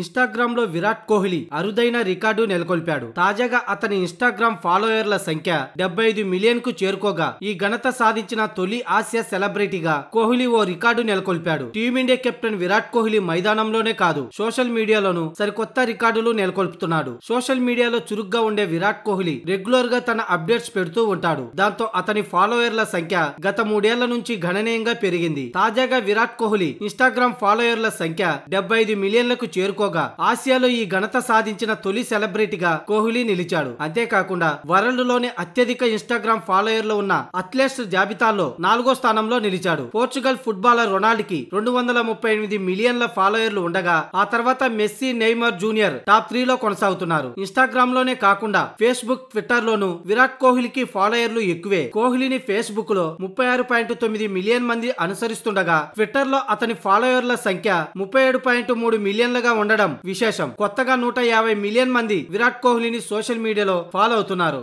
Instagram లో విరాట్ కోహ్లీ అరుదైన record నెలకొల్పాడు తాజాగా అతని ఇన్స్టాగ్రామ్ ఫాలోయర్ల సంఖ్య డెబ్బై ఐదు మిలియన్ కు చేరుకోగా ఈ ఘనత సాధించిన తొలి ఆసియా సెలబ్రిటీగా కోహ్లీ ఓ రికార్డు నెలకొల్పాడు టీమిండియా కెప్టెన్ విరాట్ కోహ్లీ మైదానంలోనే కాదు సోషల్ మీడియాలోనూ సరికొత్త రికార్డులు నెలకొల్పుతున్నాడు సోషల్ మీడియాలో చురుగ్గా ఉండే విరాట్ కోహ్లీ రెగ్యులర్ గా తన అప్డేట్స్ పెడుతూ ఉంటాడు దాంతో అతని ఫాలోయర్ల సంఖ్య గత మూడేళ్ల నుంచి గణనీయంగా పెరిగింది తాజాగా విరాట్ కోహ్లీ ఇన్స్టాగ్రామ్ ఫాలోయర్ల సంఖ్య డెబ్బై ఐదు మిలియన్లకు చేరుకో అందుకోగా ఆసియాలో ఈ ఘనత సాధించిన తొలి సెలబ్రిటీగా కోహ్లీ నిలిచాడు అంతేకాకుండా వరల్డ్ లోని అత్యధిక ఇన్స్టాగ్రామ్ లో ఉన్న అథ్లెట్స్ జాబితాలో నాలుగో స్థానంలో నిలిచాడు పోర్చుగల్ ఫుట్బాలర్ కి రెండు వందల ముప్పై ఎనిమిది మిలియన్ల ఫాలోయర్లు ఉండగా ఆ తర్వాత మెస్సీ నెయ్మర్ జూనియర్ టాప్ లో కొనసాగుతున్నారు ఇన్స్టాగ్రామ్ లోనే కాకుండా ఫేస్బుక్ ట్విట్టర్ లోను విరాట్ కోహ్లీకి ఫాలోయర్లు ఎక్కువే కోహ్లీని ఫేస్బుక్ లో ముప్పై ఆరు పాయింట్ తొమ్మిది మిలియన్ మంది అనుసరిస్తుండగా ట్విట్టర్ లో అతని ఫాలోయర్ల సంఖ్య ముప్పై ఏడు పాయింట్ మూడు మిలియన్లుగా ఉండగా ఉండడం విశేషం కొత్తగా నూట యాభై మిలియన్ మంది విరాట్ కోహ్లీని సోషల్ మీడియాలో ఫాలో అవుతున్నారు